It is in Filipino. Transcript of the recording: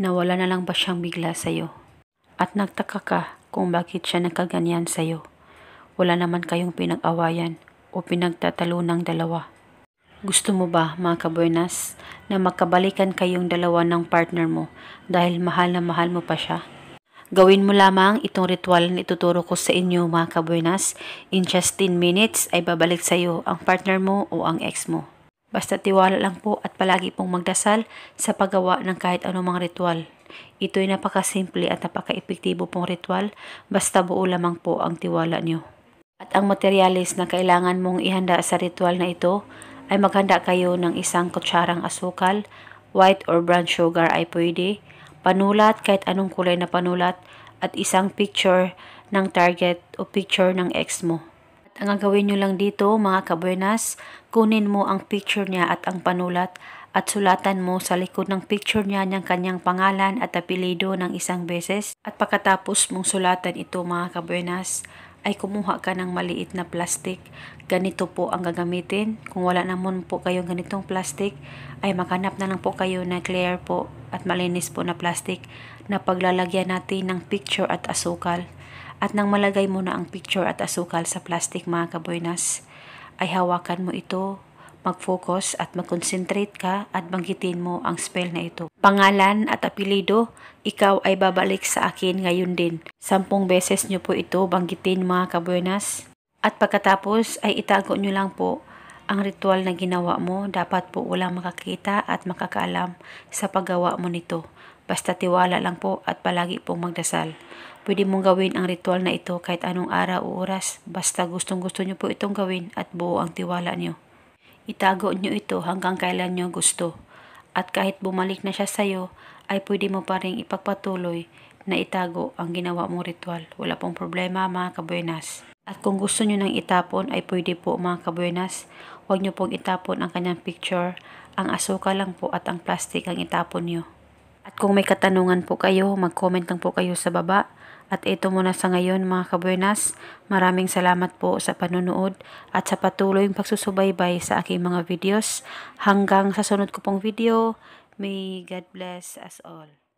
na wala na lang ba siyang bigla sa'yo? At nagtaka ka kung bakit siya nagkaganyan sa'yo. Wala naman kayong pinag-awayan o pinagtatalo ng dalawa. Gusto mo ba, mga kabuenas, na magkabalikan kayong dalawa ng partner mo dahil mahal na mahal mo pa siya? Gawin mo lamang itong ritual na ituturo ko sa inyo mga kabuenas. In just 10 minutes ay babalik sa iyo ang partner mo o ang ex mo. Basta tiwala lang po at palagi pong magdasal sa paggawa ng kahit anumang ritual. Ito'y napakasimple at napaka-epektibo pong ritual basta buo lamang po ang tiwala nyo. At ang materyales na kailangan mong ihanda sa ritual na ito ay maghanda kayo ng isang kutsarang asukal, white or brown sugar ay pwede, panulat kahit anong kulay na panulat at isang picture ng target o picture ng ex mo ang gagawin nyo lang dito mga kabuenas, kunin mo ang picture niya at ang panulat at sulatan mo sa likod ng picture niya ng kanyang pangalan at apelido ng isang beses. At pagkatapos mong sulatan ito mga kabuenas, ay kumuha ka ng maliit na plastic. Ganito po ang gagamitin. Kung wala naman po kayong ganitong plastic, ay maghanap na lang po kayo na clear po at malinis po na plastic na paglalagyan natin ng picture at asukal. At nang malagay mo na ang picture at asukal sa plastic mga kaboynas, ay hawakan mo ito, mag-focus at mag-concentrate ka at banggitin mo ang spell na ito. Pangalan at apelido, ikaw ay babalik sa akin ngayon din. Sampung beses nyo po ito banggitin mga kaboynas. At pagkatapos ay itago nyo lang po ang ritual na ginawa mo, dapat po walang makakita at makakaalam sa paggawa mo nito. Basta tiwala lang po at palagi pong magdasal. Pwede mong gawin ang ritual na ito kahit anong araw o oras. Basta gustong gusto nyo po itong gawin at buo ang tiwala nyo. Itago nyo ito hanggang kailan nyo gusto. At kahit bumalik na siya sa'yo, ay pwede mo pa rin ipagpatuloy na itago ang ginawa mong ritual. Wala pong problema mga kabuenas. At kung gusto nyo nang itapon ay pwede po mga kabuenas. Huwag nyo pong itapon ang kanyang picture. Ang asuka lang po at ang plastic ang itapon nyo. At kung may katanungan po kayo, mag-comment lang po kayo sa baba. At ito muna sa ngayon mga kabuenas, maraming salamat po sa panunood at sa patuloy yung pagsusubaybay sa aking mga videos. Hanggang sa sunod ko pong video, may God bless us all.